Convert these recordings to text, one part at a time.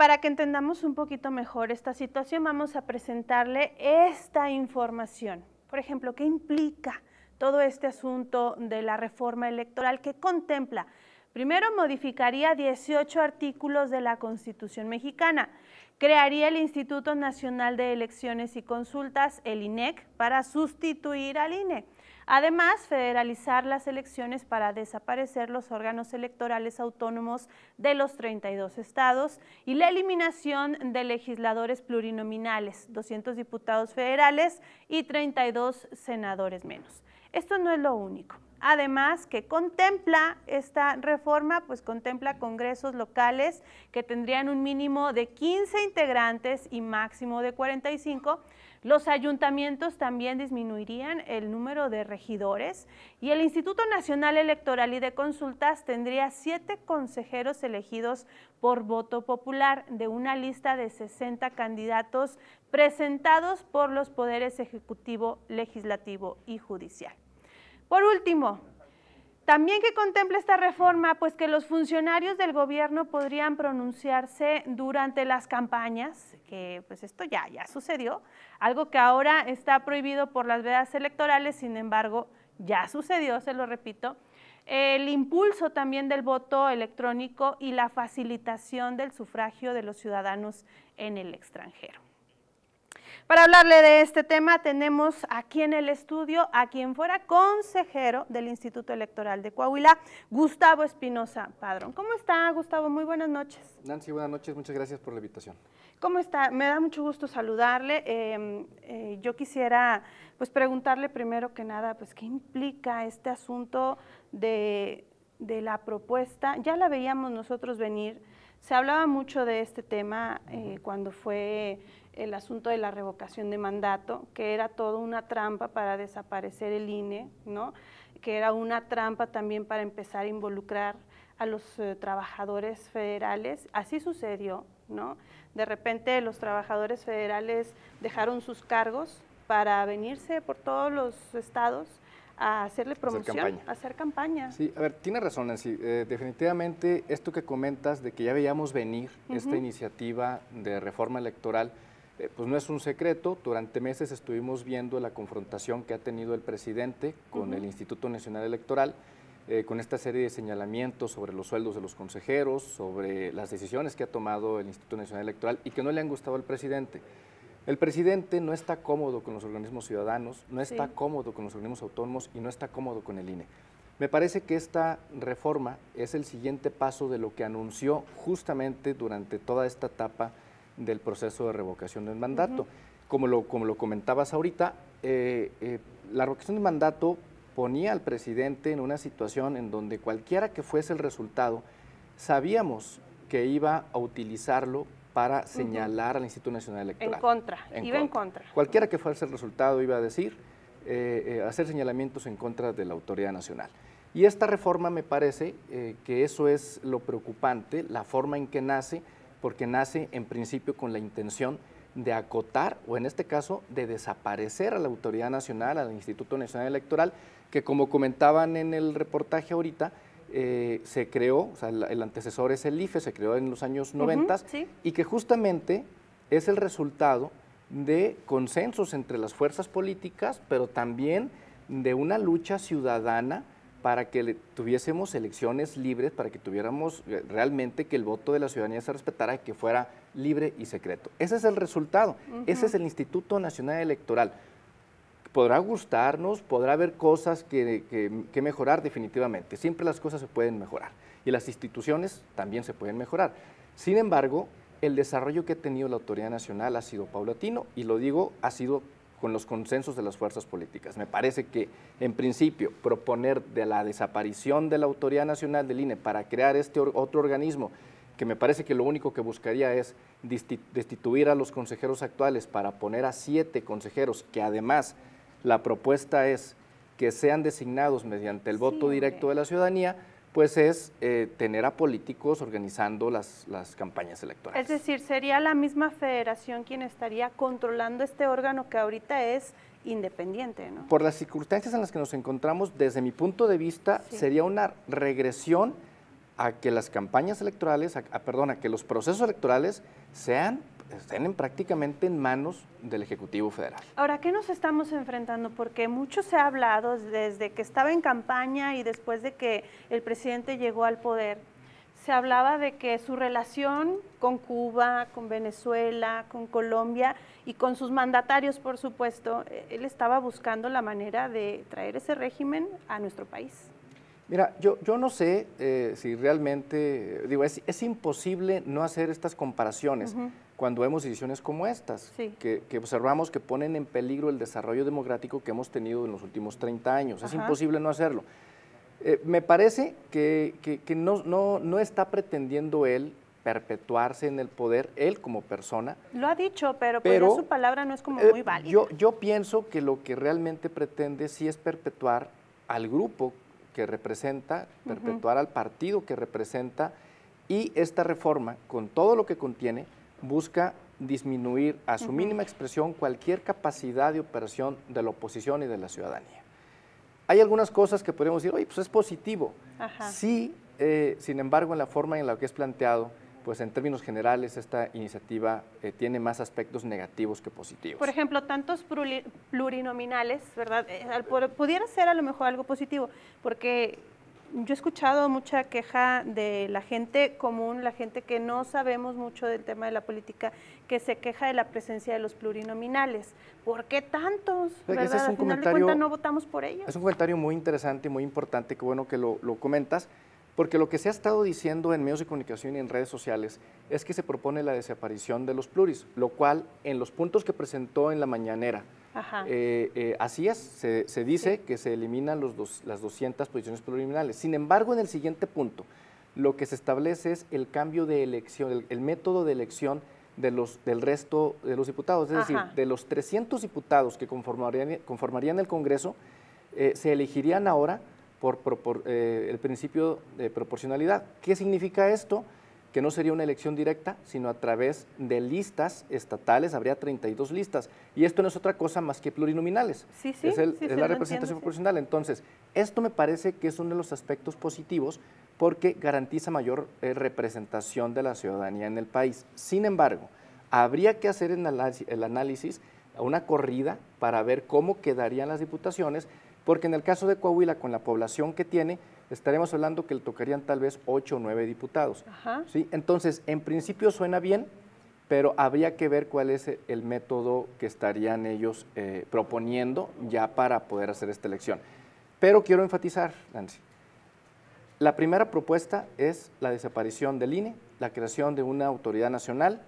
para que entendamos un poquito mejor esta situación, vamos a presentarle esta información. Por ejemplo, ¿qué implica todo este asunto de la reforma electoral que contempla? Primero, modificaría 18 artículos de la Constitución mexicana. Crearía el Instituto Nacional de Elecciones y Consultas, el INEC, para sustituir al INE Además, federalizar las elecciones para desaparecer los órganos electorales autónomos de los 32 estados y la eliminación de legisladores plurinominales, 200 diputados federales y 32 senadores menos. Esto no es lo único. Además, que contempla esta reforma, pues contempla congresos locales que tendrían un mínimo de 15 integrantes y máximo de 45 los ayuntamientos también disminuirían el número de regidores y el Instituto Nacional Electoral y de Consultas tendría siete consejeros elegidos por voto popular de una lista de 60 candidatos presentados por los poderes ejecutivo, legislativo y judicial. Por último, también que contempla esta reforma, pues que los funcionarios del gobierno podrían pronunciarse durante las campañas, que pues esto ya, ya sucedió, algo que ahora está prohibido por las vedas electorales, sin embargo, ya sucedió, se lo repito, el impulso también del voto electrónico y la facilitación del sufragio de los ciudadanos en el extranjero. Para hablarle de este tema tenemos aquí en el estudio a quien fuera consejero del Instituto Electoral de Coahuila, Gustavo Espinosa Padrón. ¿Cómo está Gustavo? Muy buenas noches. Nancy, buenas noches, muchas gracias por la invitación. ¿Cómo está? Me da mucho gusto saludarle. Eh, eh, yo quisiera pues preguntarle primero que nada, pues qué implica este asunto de, la propuesta. Ya la veíamos nosotros venir, se hablaba mucho de este tema eh, cuando fue el asunto de la revocación de mandato, que era toda una trampa para desaparecer el INE, ¿no? que era una trampa también para empezar a involucrar a los eh, trabajadores federales. Así sucedió, ¿no? De repente los trabajadores federales dejaron sus cargos para venirse por todos los estados a hacerle promoción, A hacer campaña. Sí, a ver, tiene razón Nancy. Eh, definitivamente esto que comentas de que ya veíamos venir esta iniciativa de reforma electoral, eh, pues no es un secreto, durante meses estuvimos viendo la confrontación que ha tenido el presidente con el Instituto Nacional Electoral, eh, con esta serie de señalamientos sobre los sueldos de los consejeros, sobre las decisiones que ha tomado el Instituto Nacional Electoral y que no le han gustado al presidente. El presidente no está cómodo con los organismos ciudadanos, no está cómodo con los organismos autónomos y no está cómodo con el INE. Me parece que esta reforma es el siguiente paso de lo que anunció justamente durante toda esta etapa del proceso de revocación del mandato. como, lo, como lo comentabas ahorita, eh, eh, la revocación del mandato ponía al presidente en una situación en donde cualquiera que fuese el resultado, sabíamos que iba a utilizarlo para señalar al Instituto Nacional Electoral. En contra, iba en contra. Cualquiera que fuese el resultado iba a decir, eh, hacer señalamientos en contra de la autoridad nacional. Y esta reforma me parece que eso es lo preocupante, la forma en que nace, porque nace en principio con la intención de acotar o en este caso de desaparecer a la Autoridad Nacional, al Instituto Nacional Electoral, que como comentaban en el reportaje ahorita, eh, se creó, o sea, el, antecesor es el IFE, se creó en los años 90 y que justamente es el resultado de consensos entre las fuerzas políticas, pero también de una lucha ciudadana para que tuviésemos elecciones libres, para que tuviéramos eh, realmente que el voto de la ciudadanía se respetara y que fuera libre y secreto. Ese es el resultado, ese es el Instituto Nacional Electoral. Podrá gustarnos, podrá haber cosas que, que mejorar definitivamente, siempre las cosas se pueden mejorar y las instituciones también se pueden mejorar. Sin embargo, el desarrollo que ha tenido la Autoridad Nacional ha sido paulatino y lo digo, ha sido con los consensos de las fuerzas políticas. Me parece que, en principio, proponer de la desaparición de la Autoridad Nacional del INE para crear este otro organismo, que me parece que lo único que buscaría es destituir a los consejeros actuales para poner a siete consejeros, que además la propuesta es que sean designados mediante el voto directo de la ciudadanía, pues es eh, tener a políticos organizando las, campañas electorales. Es decir, sería la misma federación quien estaría controlando este órgano que ahorita es independiente, ¿no? Por las circunstancias en las que nos encontramos, desde mi punto de vista, sería una regresión a que las campañas electorales, que los procesos electorales sean estén prácticamente en manos del Ejecutivo Federal. Ahora, ¿qué nos estamos enfrentando? Porque mucho se ha hablado desde que estaba en campaña y después de que el presidente llegó al poder. Se hablaba de que su relación con Cuba, con Venezuela, con Colombia y con sus mandatarios, por supuesto, eh, él estaba buscando la manera de traer ese régimen a nuestro país. Mira, yo, no sé eh, si realmente, digo, es, imposible no hacer estas comparaciones cuando vemos decisiones como estas, que, observamos que ponen en peligro el desarrollo democrático que hemos tenido en los últimos 30 años. Es imposible no hacerlo. Eh, me parece que, no, no, está pretendiendo él perpetuarse en el poder, él como persona. Lo ha dicho, pero, pues, pero su palabra no es como eh, muy válida. Yo, yo pienso que lo que realmente pretende sí es perpetuar al grupo que representa, perpetuar al partido que representa y esta reforma, con todo lo que contiene, busca disminuir a su mínima expresión cualquier capacidad de operación de la oposición y de la ciudadanía. Hay algunas cosas que podríamos decir, oye, pues es positivo. Sí, eh, sin embargo, en la forma en la que es planteado, pues en términos generales esta iniciativa eh, tiene más aspectos negativos que positivos. Por ejemplo, tantos plurinominales, ¿verdad? Eh, pudiera ser a lo mejor algo positivo, porque yo he escuchado mucha queja de la gente común, la gente que no sabemos mucho del tema de la política, que se queja de la presencia de los plurinominales. ¿Por qué tantos? es un no votamos por ellos. Es un comentario muy interesante y muy importante, que bueno que lo comentas. Porque lo que se ha estado diciendo en medios de comunicación y en redes sociales es que se propone la desaparición de los pluris, lo cual en los puntos que presentó en la mañanera, eh, eh, así es, se, dice que se eliminan los las 200 posiciones pluriminales. Sin embargo, en el siguiente punto, lo que se establece es el cambio de elección, el, método de elección de los, del resto de los diputados. Es decir, de los 300 diputados que conformarían, el Congreso, eh, se elegirían ahora por, eh, el principio de proporcionalidad. ¿Qué significa esto? Que no sería una elección directa, sino a través de listas estatales, habría 32 listas. Y esto no es otra cosa más que plurinominales. Sí, sí, es, la representación proporcional. Entonces, esto me parece que es uno de los aspectos positivos porque garantiza mayor eh, representación de la ciudadanía en el país. Sin embargo, habría que hacer el análisis una corrida para ver cómo quedarían las diputaciones porque en el caso de Coahuila, con la población que tiene, estaremos hablando que le tocarían tal vez ocho o nueve diputados. ¿sí? Entonces, en principio suena bien, pero habría que ver cuál es el método que estarían ellos eh, proponiendo ya para poder hacer esta elección. Pero quiero enfatizar, Nancy, la primera propuesta es la desaparición del INE, la creación de una autoridad nacional,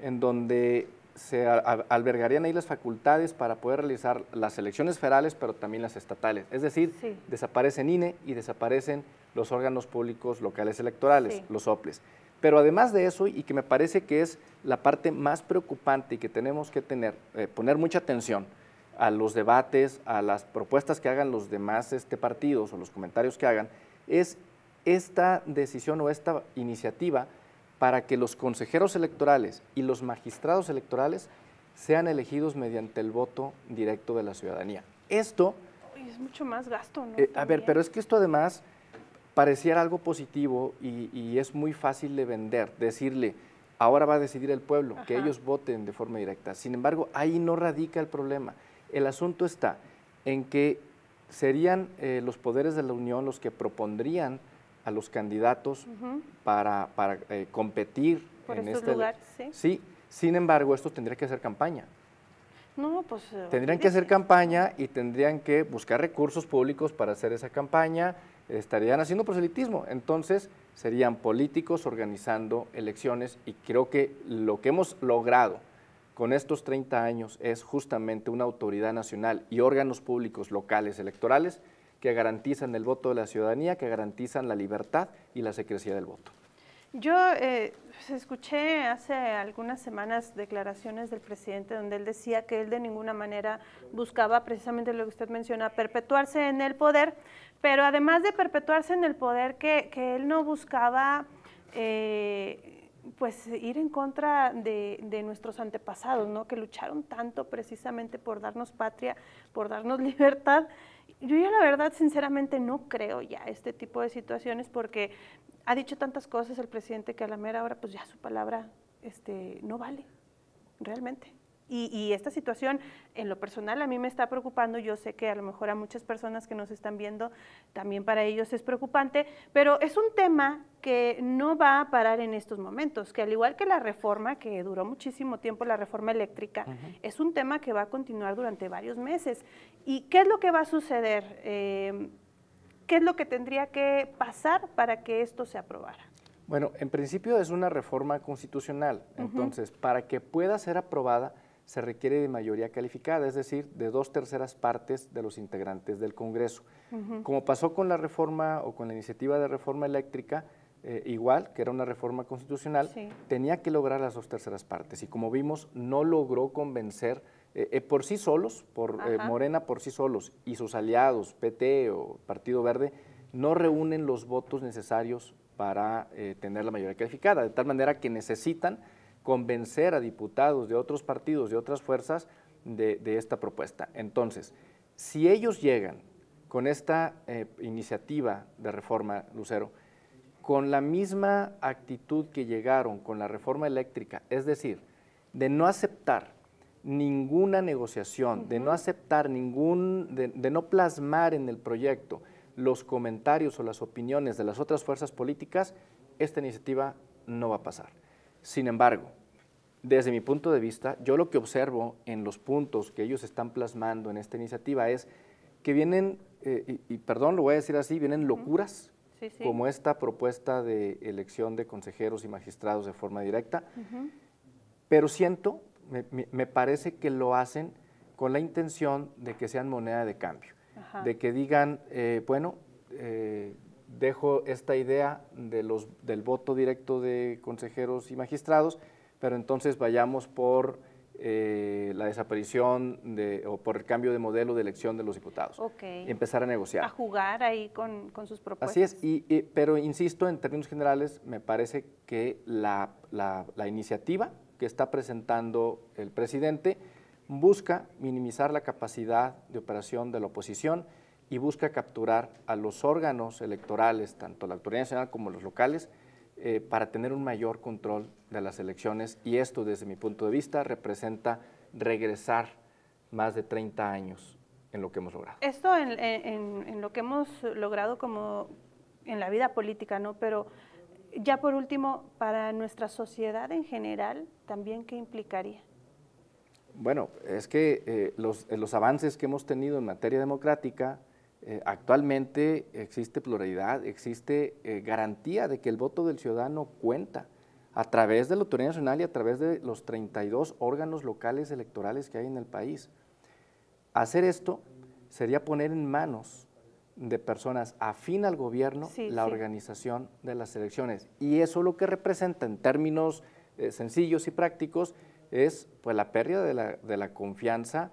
en donde se albergarían ahí las facultades para poder realizar las elecciones federales, pero también las estatales. Es decir, desaparecen INE y desaparecen los órganos públicos locales electorales, los OPLES. Pero además de eso, y que me parece que es la parte más preocupante y que tenemos que tener, eh, poner mucha atención a los debates, a las propuestas que hagan los demás este, partidos o los comentarios que hagan, es esta decisión o esta iniciativa para que los consejeros electorales y los magistrados electorales sean elegidos mediante el voto directo de la ciudadanía. Esto... Es mucho más gasto, ¿no? Eh, a ver, pero es que esto además pareciera algo positivo y, es muy fácil de vender, decirle, ahora va a decidir el pueblo, que ellos voten de forma directa. Sin embargo, ahí no radica el problema. El asunto está en que serían eh, los poderes de la Unión los que propondrían a los candidatos para, eh, competir en este lugar. Sí. sí, sin embargo, estos tendrían que hacer campaña. No, pues... Eh, tendrían que hacer campaña y tendrían que buscar recursos públicos para hacer esa campaña, estarían haciendo proselitismo. Entonces, serían políticos organizando elecciones y creo que lo que hemos logrado con estos 30 años es justamente una autoridad nacional y órganos públicos locales electorales que garantizan el voto de la ciudadanía, que garantizan la libertad y la secrecía del voto. Yo eh, pues, escuché hace algunas semanas declaraciones del presidente donde él decía que él de ninguna manera buscaba precisamente lo que usted menciona, perpetuarse en el poder, pero además de perpetuarse en el poder, que, que él no buscaba... Eh, pues ir en contra de, de, nuestros antepasados, ¿no? Que lucharon tanto precisamente por darnos patria, por darnos libertad yo ya la verdad, sinceramente, no creo ya este tipo de situaciones porque ha dicho tantas cosas el presidente que a la mera hora, pues ya su palabra este, no vale, realmente. Y, esta situación, en lo personal, a mí me está preocupando. Yo sé que a lo mejor a muchas personas que nos están viendo, también para ellos es preocupante, pero es un tema que no va a parar en estos momentos, que al igual que la reforma, que duró muchísimo tiempo, la reforma eléctrica, es un tema que va a continuar durante varios meses. ¿Y qué es lo que va a suceder? Eh, ¿Qué es lo que tendría que pasar para que esto se aprobara? Bueno, en principio es una reforma constitucional, entonces, para que pueda ser aprobada, se requiere de mayoría calificada, es decir, de dos terceras partes de los integrantes del Congreso. Como pasó con la reforma o con la iniciativa de reforma eléctrica, eh, igual, que era una reforma constitucional, tenía que lograr las dos terceras partes. Y como vimos, no logró convencer eh, eh, por sí solos, por Morena por sí solos y sus aliados, PT o Partido Verde, no reúnen los votos necesarios para tener la mayoría calificada, de tal manera que necesitan convencer a diputados de otros partidos, de otras fuerzas, de, esta propuesta. Entonces, si ellos llegan con esta eh, iniciativa de reforma, Lucero, con la misma actitud que llegaron con la reforma eléctrica, es decir, de no aceptar ninguna negociación, de no aceptar ningún, de, no plasmar en el proyecto los comentarios o las opiniones de las otras fuerzas políticas, esta iniciativa no va a pasar. Sin embargo, desde mi punto de vista, yo lo que observo en los puntos que ellos están plasmando en esta iniciativa es que vienen, eh, y, perdón, lo voy a decir así, vienen locuras como esta propuesta de elección de consejeros y magistrados de forma directa, pero siento, me, parece que lo hacen con la intención de que sean moneda de cambio, de que digan, eh, bueno, eh, dejo esta idea de los, del voto directo de consejeros y magistrados, pero entonces vayamos por eh, la desaparición de, o por el cambio de modelo de elección de los diputados. Okay. empezar a negociar. A jugar ahí con, con sus propuestas. Así es, pero insisto, en términos generales, me parece que la iniciativa que está presentando el presidente busca minimizar la capacidad de operación de la oposición y busca capturar a los órganos electorales, tanto la Autoridad Nacional como los locales, eh, para tener un mayor control de las elecciones. Y esto, desde mi punto de vista, representa regresar más de 30 años en lo que hemos logrado. Esto en, lo que hemos logrado como en la vida política, ¿no? Pero ya por último, para nuestra sociedad en general, también, ¿qué implicaría? Bueno, es que eh, los, eh, los avances que hemos tenido en materia democrática eh, actualmente existe pluralidad, existe eh, garantía de que el voto del ciudadano cuenta a través de la Autoridad Nacional y a través de los 32 órganos locales electorales que hay en el país. Hacer esto sería poner en manos de personas afín al gobierno la organización de las elecciones. Y eso lo que representa en términos eh, sencillos y prácticos es pues, la pérdida de la confianza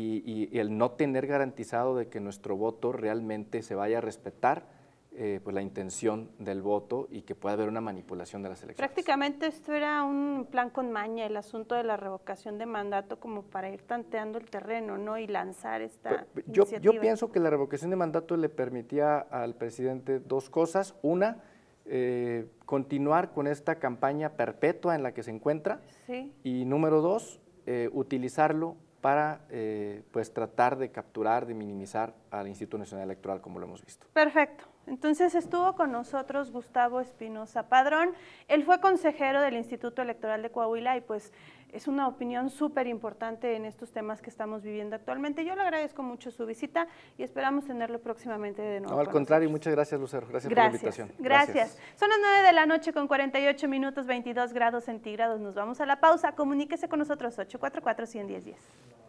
y, el no tener garantizado de que nuestro voto realmente se vaya a respetar eh, pues la intención del voto y que pueda haber una manipulación de las elecciones. Prácticamente esto era un plan con maña, el asunto de la revocación de mandato como para ir tanteando el terreno ¿no? y lanzar esta pues, pues, Yo, pienso que la revocación de mandato le permitía al presidente dos cosas. Una, eh, continuar con esta campaña perpetua en la que se encuentra. Sí. Y número dos, eh, utilizarlo para eh, pues tratar de capturar, de minimizar al Instituto Nacional Electoral como lo hemos visto. Perfecto. Entonces estuvo con nosotros Gustavo Espinosa Padrón. Él fue consejero del Instituto Electoral de Coahuila y pues es una opinión súper importante en estos temas que estamos viviendo actualmente. Yo le agradezco mucho su visita y esperamos tenerlo próximamente de nuevo. No, al contrario, muchas gracias Lucero, gracias, por la invitación. Gracias. gracias. Son las 9 de la noche con 48 minutos, 22 grados centígrados. Nos vamos a la pausa. Comuníquese con nosotros 844 diez, 10.